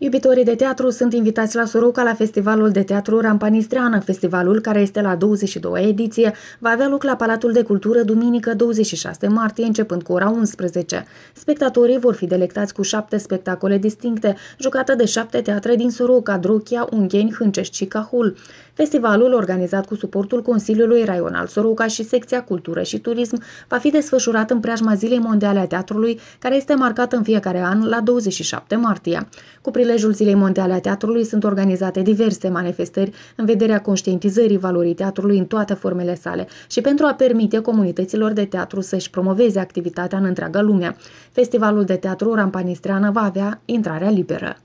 Iubitorii de teatru sunt invitați la Soroca la Festivalul de Teatru Rampanistreană. Festivalul, care este la 22-a ediție, va avea loc la Palatul de Cultură duminică 26 martie, începând cu ora 11. Spectatorii vor fi delectați cu șapte spectacole distincte, jucate de șapte teatre din Soroca, Drochia, Ungheni, Hâncești și Cahul. Festivalul, organizat cu suportul Consiliului Raional Soroca și Secția Cultură și Turism, va fi desfășurat în preajma Zilei Mondiale a Teatrului, care este marcată în fiecare an la 27 martie. Cu prilejul Zilei Mondiale a Teatrului sunt organizate diverse manifestări în vederea conștientizării valorii teatrului în toate formele sale și pentru a permite comunităților de teatru să-și promoveze activitatea în întreaga lume. Festivalul de teatru Rampanistreană va avea intrarea liberă.